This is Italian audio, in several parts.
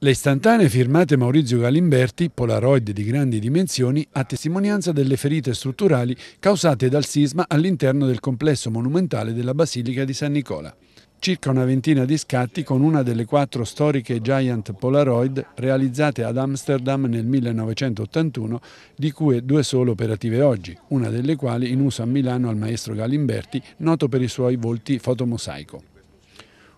Le istantanee firmate Maurizio Galimberti, Polaroid di grandi dimensioni, a testimonianza delle ferite strutturali causate dal sisma all'interno del complesso monumentale della Basilica di San Nicola. Circa una ventina di scatti con una delle quattro storiche Giant Polaroid realizzate ad Amsterdam nel 1981, di cui due solo operative oggi, una delle quali in uso a Milano al maestro Galimberti, noto per i suoi volti fotomosaico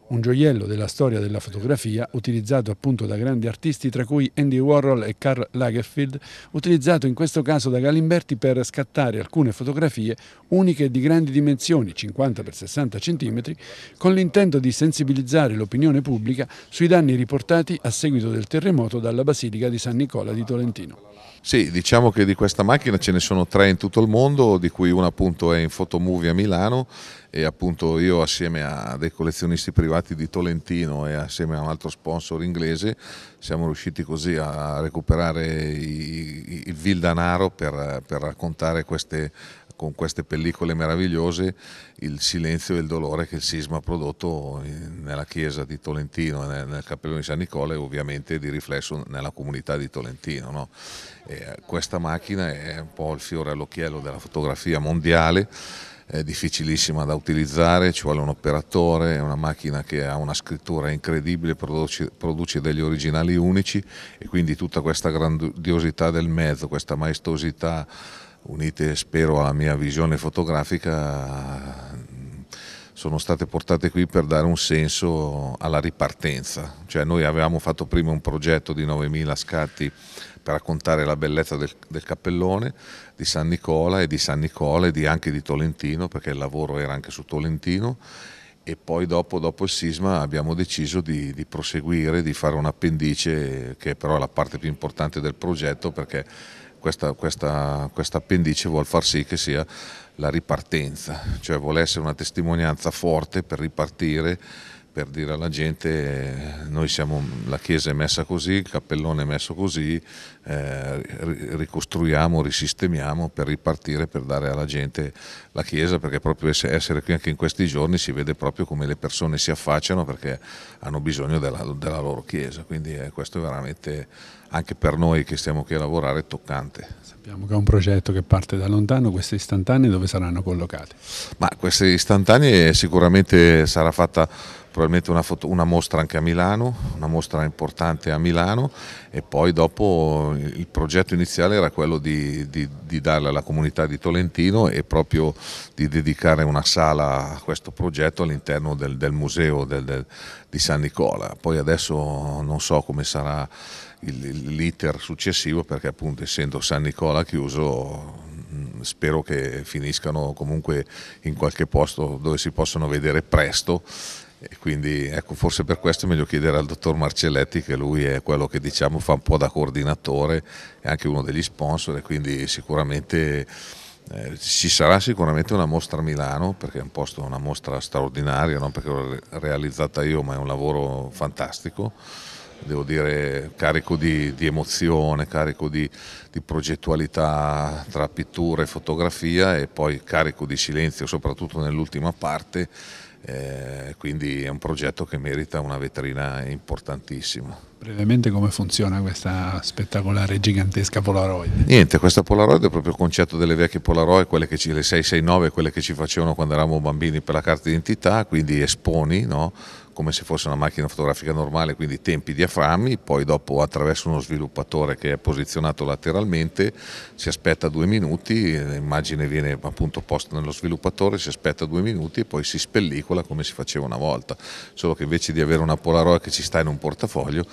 un gioiello della storia della fotografia utilizzato appunto da grandi artisti tra cui Andy Warhol e Karl Lagerfeld, utilizzato in questo caso da Galimberti per scattare alcune fotografie uniche di grandi dimensioni, 50x60 cm, con l'intento di sensibilizzare l'opinione pubblica sui danni riportati a seguito del terremoto dalla Basilica di San Nicola di Tolentino. Sì, diciamo che di questa macchina ce ne sono tre in tutto il mondo, di cui una appunto è in Photomovie a Milano e appunto io assieme a dei collezionisti privati di Tolentino e assieme a un altro sponsor inglese siamo riusciti così a recuperare il Vildanaro per, per raccontare queste, con queste pellicole meravigliose il silenzio e il dolore che il sisma ha prodotto nella chiesa di Tolentino nel, nel cappellone di San Nicola e ovviamente di riflesso nella comunità di Tolentino. No? Eh, questa macchina è un po' il fiore all'occhiello della fotografia mondiale è difficilissima da utilizzare, ci vuole un operatore, è una macchina che ha una scrittura incredibile, produce, produce degli originali unici e quindi tutta questa grandiosità del mezzo, questa maestosità unite spero alla mia visione fotografica sono state portate qui per dare un senso alla ripartenza. Cioè noi avevamo fatto prima un progetto di 9.000 scatti per raccontare la bellezza del, del, cappellone di San Nicola e di San Nicola e di, anche di Tolentino, perché il lavoro era anche su Tolentino. E poi dopo, dopo il sisma abbiamo deciso di, di proseguire, di fare un'appendice che però è la parte più importante del progetto perché questa, questa, questa appendice vuol far sì che sia la ripartenza, cioè vuole essere una testimonianza forte per ripartire per dire alla gente eh, noi siamo, la chiesa è messa così, il cappellone è messo così, eh, ricostruiamo, risistemiamo per ripartire, per dare alla gente la chiesa, perché proprio essere qui anche in questi giorni si vede proprio come le persone si affacciano perché hanno bisogno della, della loro chiesa, quindi eh, questo è veramente anche per noi che stiamo qui a lavorare toccante. Sappiamo che è un progetto che parte da lontano, queste istantanee dove saranno collocate? Ma queste istantanee sicuramente sarà fatta probabilmente una, foto, una, mostra anche a Milano, una mostra importante a Milano e poi dopo il progetto iniziale era quello di, di, di darla alla comunità di Tolentino e proprio di dedicare una sala a questo progetto all'interno del, del museo del, del, di San Nicola. Poi adesso non so come sarà l'iter successivo perché appunto essendo San Nicola chiuso mm, spero che finiscano comunque in qualche posto dove si possono vedere presto e quindi ecco, forse per questo è meglio chiedere al dottor Marcelletti che lui è quello che diciamo fa un po' da coordinatore, e anche uno degli sponsor e quindi sicuramente eh, ci sarà sicuramente una mostra a Milano perché è un posto, una mostra straordinaria, non perché l'ho realizzata io ma è un lavoro fantastico devo dire, carico di, di emozione, carico di, di, progettualità tra pittura e fotografia e poi carico di silenzio, soprattutto nell'ultima parte eh, quindi è un progetto che merita una vetrina importantissima. Brevemente come funziona questa spettacolare gigantesca Polaroid? Niente, questa Polaroid è proprio il concetto delle vecchie Polaroid, quelle che ci, le 669, quelle che ci facevano quando eravamo bambini per la carta d'identità, quindi esponi no? come se fosse una macchina fotografica normale, quindi tempi diaframmi, poi dopo attraverso uno sviluppatore che è posizionato lateralmente si aspetta due minuti, l'immagine viene appunto posta nello sviluppatore, si aspetta due minuti e poi si spellicola pellicola come si faceva una volta, solo che invece di avere una Polaroid che ci sta in un portafoglio,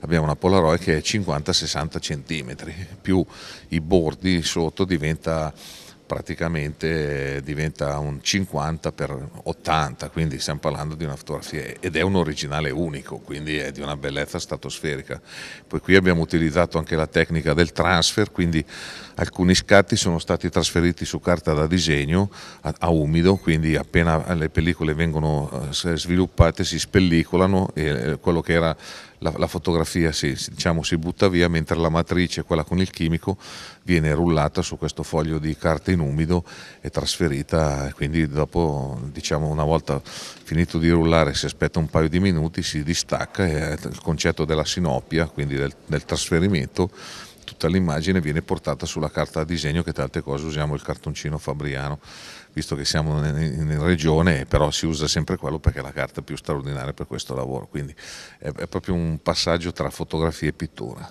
abbiamo una Polaroid che è 50-60 cm, più i bordi sotto diventa praticamente eh, diventa un 50 per 80, quindi stiamo parlando di una fotografia ed è un originale unico, quindi è di una bellezza stratosferica. Poi qui abbiamo utilizzato anche la tecnica del transfer, quindi alcuni scatti sono stati trasferiti su carta da disegno a, a umido, quindi appena le pellicole vengono eh, sviluppate si spellicolano e eh, quello che era la, la fotografia si, diciamo, si butta via mentre la matrice, quella con il chimico, viene rullata su questo foglio di carta in umido e trasferita e quindi dopo diciamo, una volta finito di rullare si aspetta un paio di minuti, si distacca e il concetto della sinopia, quindi del, del trasferimento tutta l'immagine viene portata sulla carta a disegno che tante cose usiamo il cartoncino fabriano visto che siamo in, regione però si usa sempre quello perché è la carta più straordinaria per questo lavoro quindi è, è proprio un passaggio tra fotografia e pittura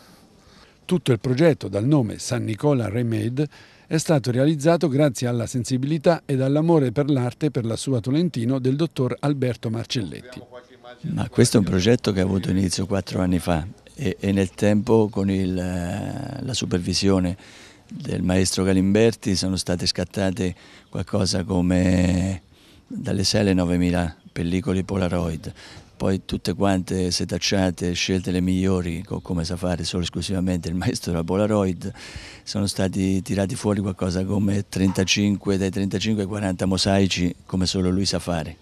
tutto il progetto dal nome San Nicola Remade è stato realizzato grazie alla sensibilità ed all'amore per l'arte e per la sua Tolentino del dottor Alberto Marcelletti. Ma questo è un progetto che ha avuto inizio quattro anni fa e, e nel tempo con il, eh, la supervisione del maestro Galimberti sono state scattate qualcosa come dalle 6 alle 9.000 pellicole Polaroid, poi tutte quante setacciate, scelte le migliori, come sa fare solo esclusivamente il maestro della Polaroid, sono stati tirati fuori qualcosa come 35, dai 35 ai 40 mosaici, come solo lui sa fare.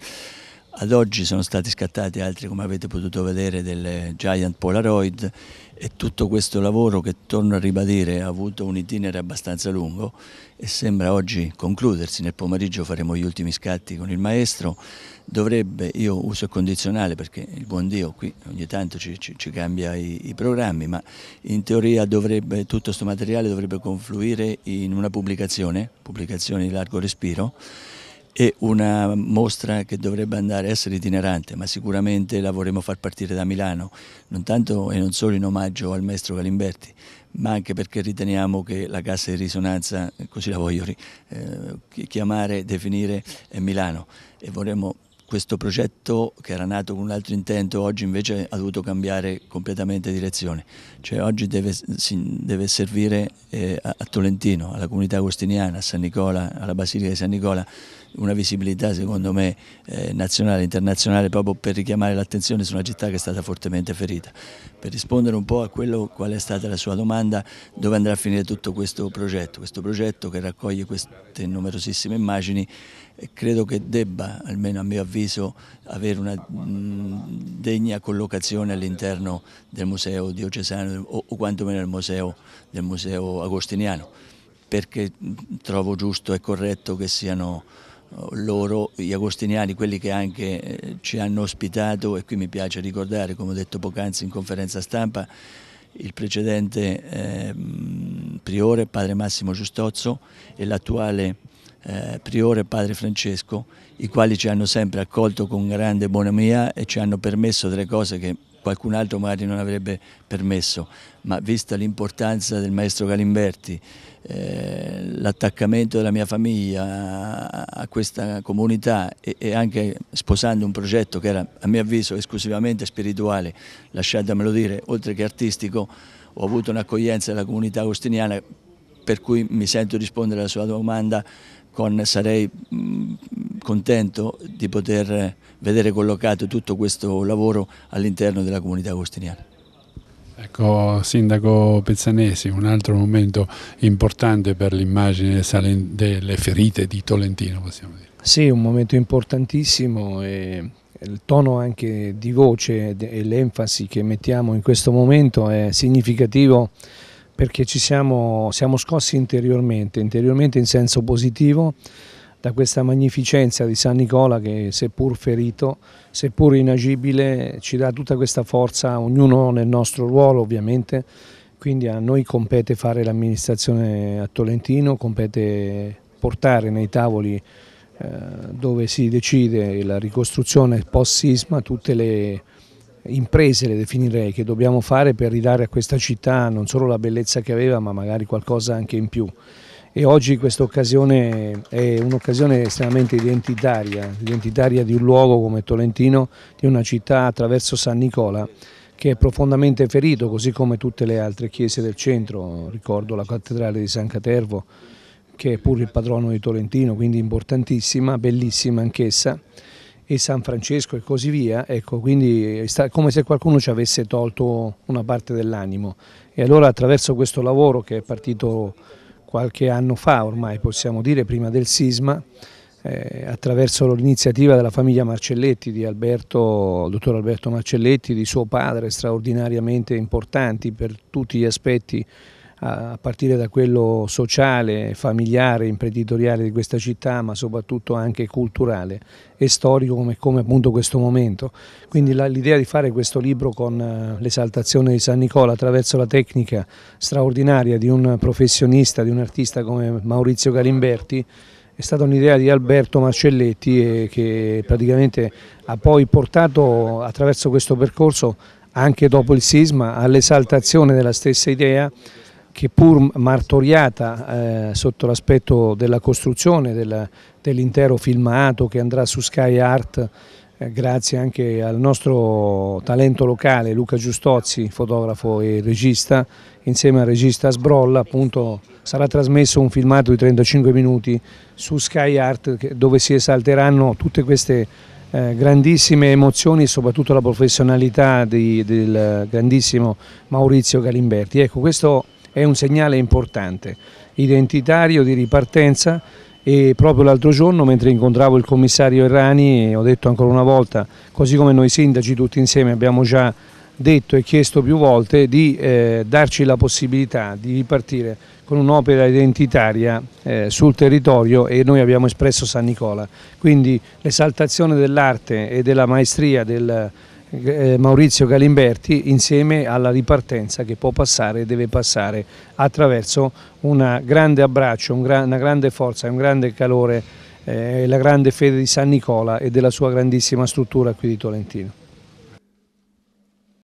Ad oggi sono stati scattati altri, come avete potuto vedere, delle Giant Polaroid e tutto questo lavoro che, torno a ribadire, ha avuto un itinere abbastanza lungo e sembra oggi concludersi. Nel pomeriggio faremo gli ultimi scatti con il maestro. Dovrebbe, io uso il condizionale perché il buon Dio qui ogni tanto ci, ci, ci cambia i, i programmi, ma in teoria dovrebbe, tutto questo materiale dovrebbe confluire in una pubblicazione, pubblicazione di largo respiro, è una mostra che dovrebbe andare a essere itinerante, ma sicuramente la vorremmo far partire da Milano, non tanto e non solo in omaggio al maestro Galimberti, ma anche perché riteniamo che la cassa di risonanza, così la voglio eh, chiamare, definire, è Milano e vorremmo questo progetto che era nato con un altro intento oggi invece ha dovuto cambiare completamente direzione cioè, oggi deve, deve servire eh, a Tolentino, alla comunità agostiniana, a San Nicola, alla Basilica di San Nicola, una visibilità secondo me eh, nazionale internazionale proprio per richiamare l'attenzione su una città che è stata fortemente ferita. Per rispondere un po' a quello qual è stata la sua domanda, dove andrà a finire tutto questo progetto, questo progetto che raccoglie queste numerosissime immagini, eh, credo che debba, almeno a mio avviso, avere una mh, mm, degna collocazione all'interno del Museo Diocesano Vaticano o, o quantomeno del museo, del museo agostiniano, perché trovo giusto e corretto che siano eh, loro, gli agostiniani, quelli che anche eh, ci hanno ospitato e qui mi piace ricordare, come ho detto poc'anzi in conferenza stampa, il precedente eh, priore padre Massimo Giustozzo e l'attuale eh, priore padre Francesco, i quali ci hanno sempre accolto con grande bonomia e ci hanno permesso delle cose che qualcun altro magari non avrebbe permesso, ma vista l'importanza del maestro Galimberti, eh, l'attaccamento della mia famiglia a, a questa comunità e, e, anche sposando un progetto che era a mio avviso esclusivamente spirituale, lasciatemelo dire, oltre che artistico, ho avuto un'accoglienza della comunità agostiniana per cui mi sento rispondere alla sua domanda con sarei mh, contento di poter vedere collocato tutto questo lavoro all'interno della comunità agostiniana. Ecco, Sindaco Pezzanesi, un altro momento importante per l'immagine delle ferite di Tolentino, possiamo dire. Sì, un momento importantissimo e il tono anche di voce e l'enfasi che mettiamo in questo momento è significativo perché ci siamo, siamo scossi interiormente, interiormente in senso positivo, da questa magnificenza di San Nicola che seppur ferito, seppur inagibile, ci dà tutta questa forza, ognuno nel nostro ruolo ovviamente, quindi a noi compete fare l'amministrazione a Tolentino, compete portare nei tavoli eh, dove si decide la ricostruzione post-sisma tutte le imprese, le definirei, che dobbiamo fare per ridare a questa città non solo la bellezza che aveva ma magari qualcosa anche in più e oggi questa occasione è un'occasione estremamente identitaria, identitaria di un luogo come Tolentino, di una città attraverso San Nicola che è profondamente ferito, così come tutte le altre chiese del centro, ricordo la cattedrale di San Catervo, che è pure il patrono di Tolentino, quindi importantissima, bellissima anch'essa, e San Francesco e così via, ecco, quindi è come se qualcuno ci avesse tolto una parte dell'animo. E allora attraverso questo lavoro che è partito qualche anno fa ormai possiamo dire, prima del sisma, eh, attraverso l'iniziativa della famiglia Marcelletti, di Alberto, dottor Alberto Marcelletti, di suo padre straordinariamente importanti per tutti gli aspetti a partire da quello sociale, familiare, imprenditoriale di questa città, ma soprattutto anche culturale e storico come, come appunto questo momento. Quindi l'idea di fare questo libro con eh, l'esaltazione di San Nicola attraverso la tecnica straordinaria di un professionista, di un artista come Maurizio Galimberti, è stata un'idea di Alberto Marcelletti che praticamente ha poi portato attraverso questo percorso anche dopo il sisma all'esaltazione della stessa idea che pur martoriata eh, sotto l'aspetto della costruzione dell'intero dell filmato che andrà su Sky Art eh, grazie anche al nostro talento locale Luca Giustozzi, fotografo e regista, insieme al regista Sbrolla appunto sarà trasmesso un filmato di 35 minuti su Sky Art dove si esalteranno tutte queste eh, grandissime emozioni e soprattutto la professionalità di, del grandissimo Maurizio Galimberti. Ecco, questo è un segnale importante, identitario, di ripartenza e proprio l'altro giorno mentre incontravo il commissario Errani ho detto ancora una volta, così come noi sindaci tutti insieme abbiamo già detto e chiesto più volte di eh, darci la possibilità di ripartire con un'opera identitaria eh, sul territorio e noi abbiamo espresso San Nicola. Quindi l'esaltazione dell'arte e della maestria del eh, Maurizio Galimberti insieme alla ripartenza che può passare e deve passare attraverso un grande abbraccio, una grande forza, un grande calore, eh, la grande fede di San Nicola e della sua grandissima struttura qui di Tolentino.